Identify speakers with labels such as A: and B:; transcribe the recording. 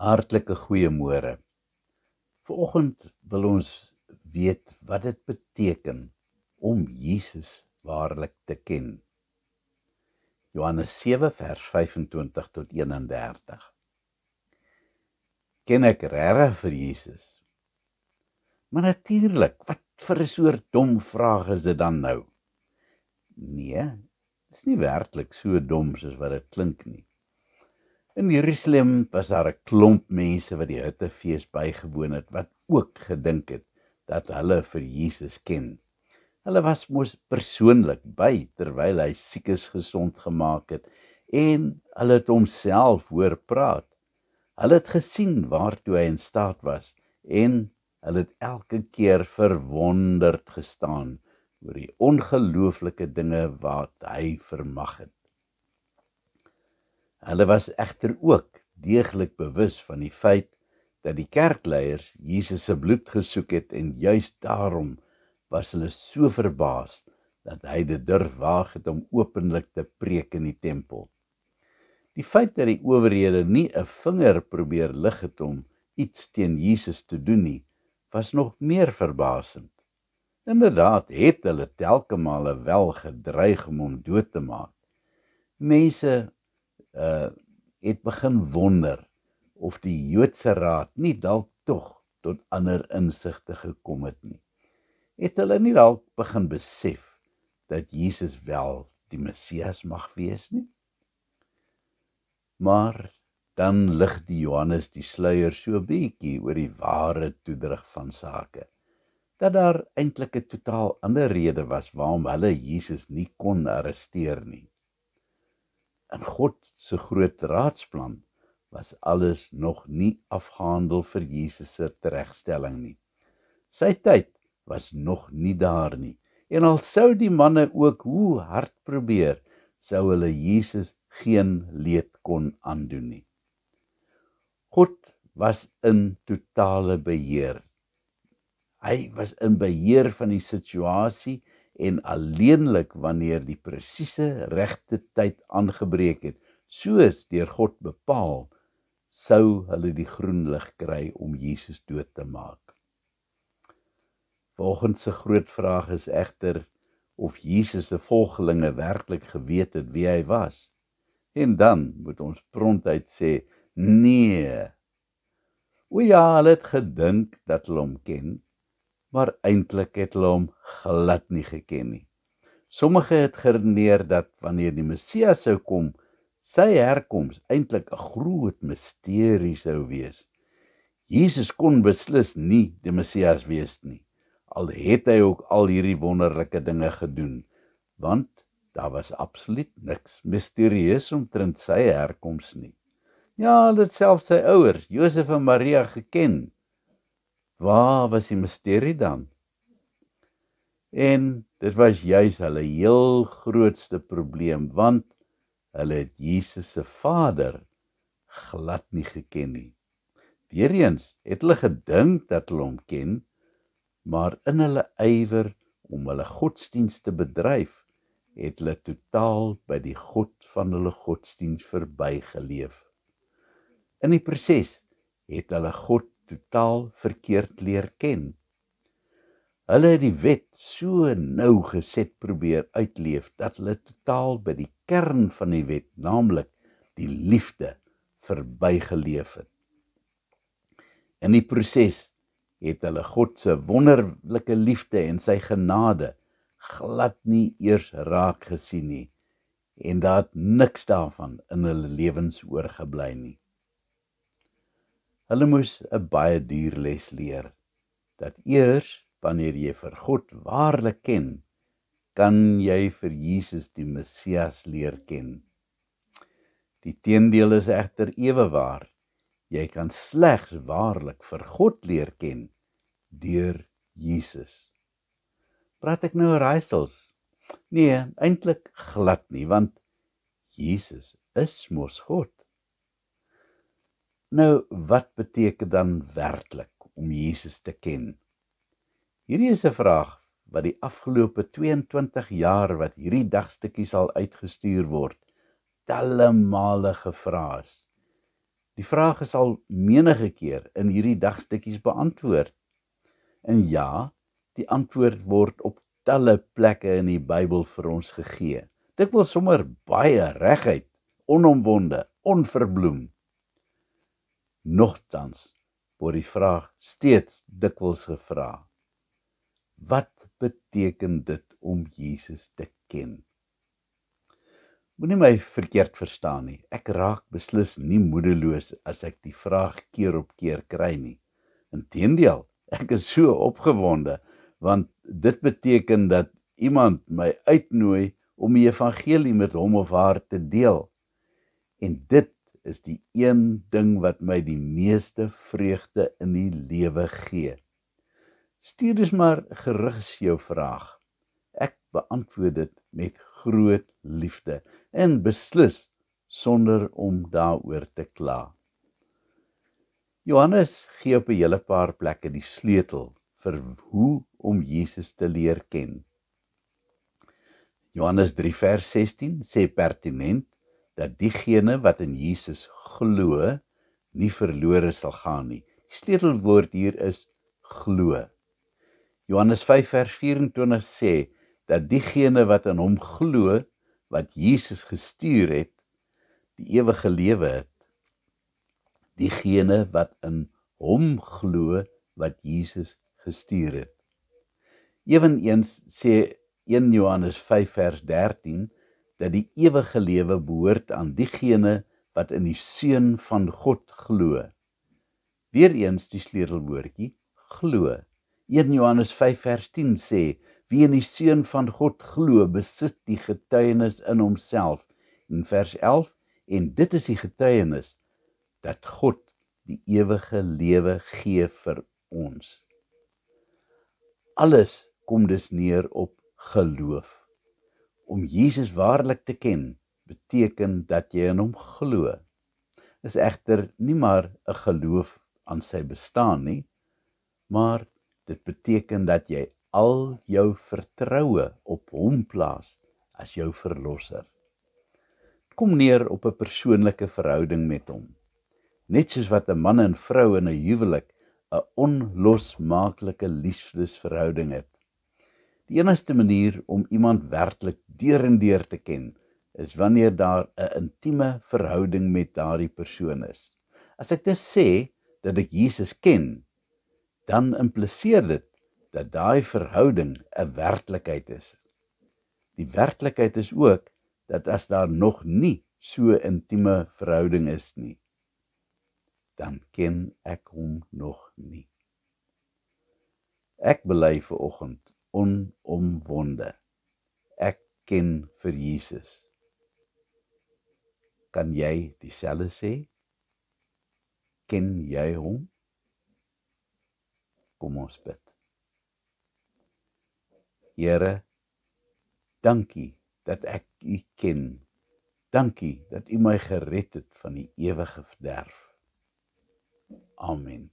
A: Hartlike goeiemôre. Vanoggend wil ons weet wat dit beteken om Jesus waarlik te ken. Johannes 7 vers 25 tot 31. Ken ek regtig vir Jesus? Maar natuurlik, wat vir 'n soort dom vraag is dit dan nou? Nee, dit is nie werklik so dom soos wat dit klink nie. In Jerusalem was daar 'n klomp mense wat die Hittefees bygewoon het wat ook gedink het dat hulle vir Jesus ken. Hulle was mos persoonlik by terwyl hy siekes gesond gemaak het en hulle het homself hoor praat. Hulle het gesien waartoe hy in staat was en hulle het elke keer verwonderd gestaan oor die ongelooflike dinge wat hy vermag het. Hulle was egter ook deeglik bewus van die feit dat die kerkleiers Jesus se bloed gesoek het en juis daarom was hulle so verbaas dat hy dit durf waag het om openlik te preek in die tempel. Die feit dat die owerhede nie 'n vinger probeer lig het om iets teen Jesus te doen nie, was nog meer verbasend. Inderdaad het hulle telke male wel gedreig om hom dood te maak. Mense uh het begin wonder of die Joodse raad nie dalk tog tot ander insigte gekom het nie. Het hulle nie dalk begin besef dat Jesus wel die Messias mag wees nie? Maar dan lig die Johannes die sluier so bietjie oor die ware toedrag van sake dat daar eintlik 'n totaal ander rede was waarom hulle Jesus nie kon arresteer nie. In God se groot raadsplan was alles nog nie afgehandel vir Jesus se teregstelling nie. Sy tyd was nog nie daar nie. En al sou die manne ook hoe hard probeer, sou hulle Jesus geen leed kon aandoen nie. God was in totale beheer. Hy was in beheer van die situasie en alleenlik wanneer die presiese regte tyd aangebreek het soos deur God bepaal sou hulle die groen lig kry om Jesus dood te maak. Volgens se groot vraag is egter of Jesus se volgelinge werklik geweet het wie hy was. En dan moet ons prontheid sê nee. O ja, hulle het gedink dat hulle hom ken, maar eintlik het hulle hom glad nie geken nie. Sommige het geredeneer dat wanneer die Messias sou kom, sy herkoms eintlik 'n groot misterie sou wees. Jesus kon beslis nie die Messias wees nie, al het hy ook al hierdie wonderlike dinge gedoen, want daar was absoluut niks misterieus omtrent sy herkoms nie. Ja, dit selfs sy ouers, Josef en Maria geken het Waar was die misterie dan? En dit was juis hulle heel grootste probleem want hulle het Jesus se Vader glad nie geken nie. Deereens het hulle gedink dat hulle hom ken, maar in hulle ywer om hulle godsdienste bedryf, het hulle totaal by die God van hulle godsdienst verbygeleef. In die proses het hulle God totaal verkeerd leer ken. Hulle het die wet so nou geset probeer uitleef dat hulle totaal by die kern van die wet, naamlik die liefde, verbygeleef het. In die proses het hulle God se wonderlike liefde en sy genade glad nie eers raak gesien nie en daar het niks daarvan in hulle lewens oorgebly nie. Hulle moes 'n baie duur les leer dat eers wanneer jy vir God waarlik ken, kan jy vir Jesus die Messias leer ken. Die teendeel is egter ewe waar. Jy kan slegs waarlik vir God leer ken deur Jesus. Praat ek nou raaisels? Nee, eintlik glad nie, want Jesus is mos God. Nou, wat beteken dan werklik om Jesus te ken? Hierdie is 'n vraag wat die afgelope 22 jaar wat hierdie dagstukkie sal uitgestuur word, talle male gevra is. Die vraag is al menige keer in hierdie dagstukkies beantwoord. En ja, die antwoord word op talle plekke in die Bybel vir ons gegee. Dit wil sommer baie reguit, onomwonde, onverbloem nogtans word die vraag steeds dikwels gevra wat beteken dit om Jesus te ken moenie my verkeerd verstaan nie ek raak beslis nie moedeloos as ek die vraag keer op keer kry nie inteendeel ek is so opgewonde want dit beteken dat iemand my uitnooi om die evangelie met hom of haar te deel en dit is die een ding wat my die meeste vreugde in die lewe gee. Stuur dus maar gerus jou vraag. Ek beantwoord dit met groot liefde en beslis sonder om daaroor te kla. Johannes gee op 'n hele paar plekke die sleutel vir hoe om Jesus te leer ken. Johannes 3 vers 16 sê pertinent: dat diegene wat in Jesus glo, nie verlore sal gaan nie. Die sleutelwoord hier is glo. Johannes 5:24 sê dat diegene wat in hom glo wat Jesus gestuur het, die ewige lewe het. Diegene wat in hom glo wat Jesus gestuur het. Eweens sê 1 Johannes 5 vers 13 dat die ewige lewe behoort aan diegene wat in die seun van God glo. Weereens die sleutelwoordjie glo. 1 Johannes 5 vers 10 sê: Wie in die seun van God glo, besit die getuienis in homself. In vers 11 en dit is die getuienis dat God die ewige lewe gee vir ons. Alles kom dus neer op geloof. Om Jesus waarlik te ken beteken dat jy in hom glo. Is egter nie maar 'n geloof aan sy bestaan nie, maar dit beteken dat jy al jou vertroue op hom plaas as jou verlosser. Kom neer op 'n persoonlike verhouding met hom. Net soos wat 'n man en vrou in 'n huwelik 'n onlosmaaklike liefdesverhouding het, Die enigste manier om iemand werklik deur en deur te ken, is wanneer daar 'n intieme verhouding met daardie persoon is. As ek dit sê dat ek Jesus ken, dan impliseer dit dat daai verhouding 'n werklikheid is. Die werklikheid is ook dat as daar nog nie so 'n intieme verhouding is nie, dan ken ek hom nog nie. Ek bely vir oggend onomwonde. Ek ken vir Jesus. Kan jy dieselfde sê? Ken jy hom? Kom ons bid. Here, dankie dat ek U ken. Dankie dat U my gered het van die ewige verderf. Amen.